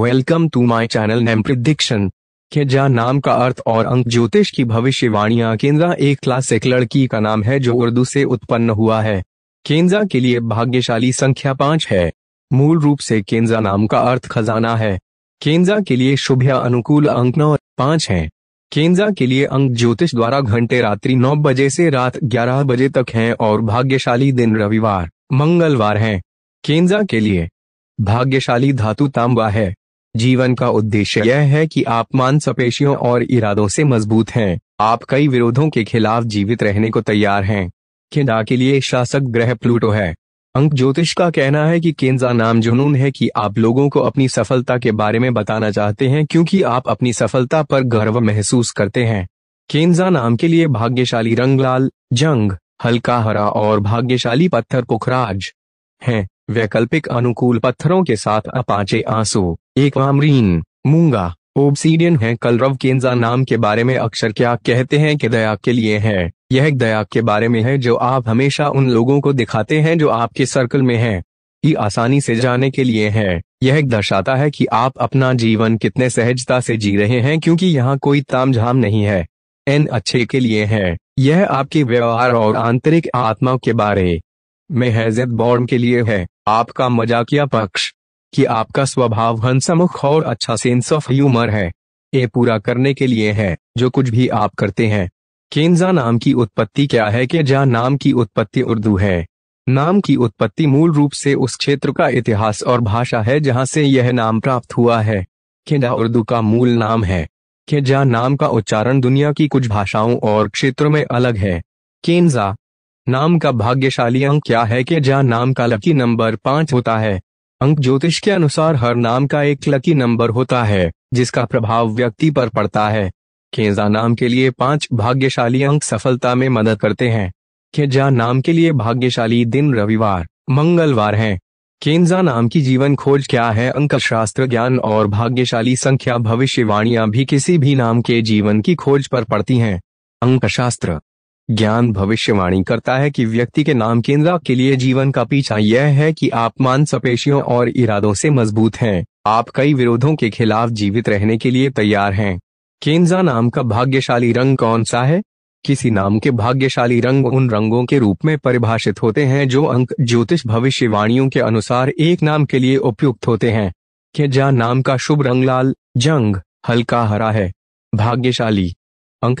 Welcome to my channel name prediction खेजा नाम का अर्थ और अंक ज्योतिष की भविष्यवाणियां केंद्रा एक क्लासिक लड़की का नाम है जो उर्दू से उत्पन्न हुआ है केंद्रा के लिए भाग्यशाली संख्या पांच है मूल रूप से केंद्रा नाम का अर्थ खजाना है केंद्रा के लिए शुभ या अनुकूल अंक नौ पांच है केंद्रा के लिए अंक ज्योतिष द्वारा घंटे रात्रि नौ बजे से रात ग्यारह बजे तक हैं और भाग्यशाली दिन रविवार मंगलवार हैं। केंद्रा के लिए भाग्यशाली धातु तांबा है जीवन का उद्देश्य यह है कि आप मांसपेशियों और इरादों से मजबूत हैं आप कई विरोधों के खिलाफ जीवित रहने को तैयार हैं केंदा के लिए शासक ग्रह प्लूटो है अंक ज्योतिष का कहना है कि केंजा नाम जुनून है कि आप लोगों को अपनी सफलता के बारे में बताना चाहते हैं क्योंकि आप अपनी सफलता पर गर्व महसूस करते हैं केंजा नाम के लिए भाग्यशाली रंगलाल जंग हल्का हरा और भाग्यशाली पत्थर पुखराज हैं वैकल्पिक अनुकूल पत्थरों के साथ अपाचे आंसू एक आमरीन मूंगा ओबसीडियन है कलरव केंजा नाम के बारे में अक्सर क्या कहते हैं कि दया के लिए है यह दया के बारे में है जो आप हमेशा उन लोगों को दिखाते हैं जो आपके सर्कल में है ये आसानी से जाने के लिए है यह दर्शाता है कि आप अपना जीवन कितने सहजता से जी रहे हैं क्योंकि यहाँ कोई तामझाम नहीं है एन अच्छे के लिए है यह आपके व्यवहार और आंतरिक आत्मा के बारे में हैजत बॉर्म के लिए है आपका मजाकिया पक्ष कि आपका स्वभाव हंसमुख और अच्छा सेंस ऑफ ह्यूमर है ये पूरा करने के लिए है जो कुछ भी आप करते हैं केन्जा नाम की उत्पत्ति क्या है के जा नाम की उत्पत्ति उर्दू है नाम की उत्पत्ति मूल रूप से उस क्षेत्र का इतिहास और भाषा है जहां से यह नाम प्राप्त हुआ है केजा उर्दू का मूल नाम है केजा नाम का उच्चारण दुनिया की कुछ भाषाओं और क्षेत्रों में अलग है केन्जा नाम का भाग्यशाली अंक क्या है कि जा नाम का लकी नंबर पांच होता है अंक ज्योतिष के अनुसार हर नाम का एक लकी नंबर होता है जिसका प्रभाव व्यक्ति पर पड़ता है खेजा नाम के लिए पांच भाग्यशाली अंक सफलता में मदद करते हैं खेजा नाम के लिए भाग्यशाली दिन रविवार मंगलवार है केंजा नाम की जीवन खोज क्या है अंक शास्त्र ज्ञान और भाग्यशाली संख्या भविष्यवाणियां भी किसी भी नाम के जीवन की खोज पर पड़ती हैं अंक शास्त्र ज्ञान भविष्यवाणी करता है कि व्यक्ति के नाम केंद्र के लिए जीवन का पीछा यह है कि आप सपेशियों और इरादों से मजबूत हैं आप कई विरोधों के खिलाफ जीवित रहने के लिए तैयार हैं केंजा नाम का भाग्यशाली रंग कौन सा है किसी नाम के भाग्यशाली रंग उन रंगों के रूप में परिभाषित होते हैं जो अंक ज्योतिष भविष्यवाणियों के अनुसार एक नाम के लिए उपयुक्त होते हैं केजा नाम का शुभ रंग लाल जंग हल्का हरा है भाग्यशाली अंक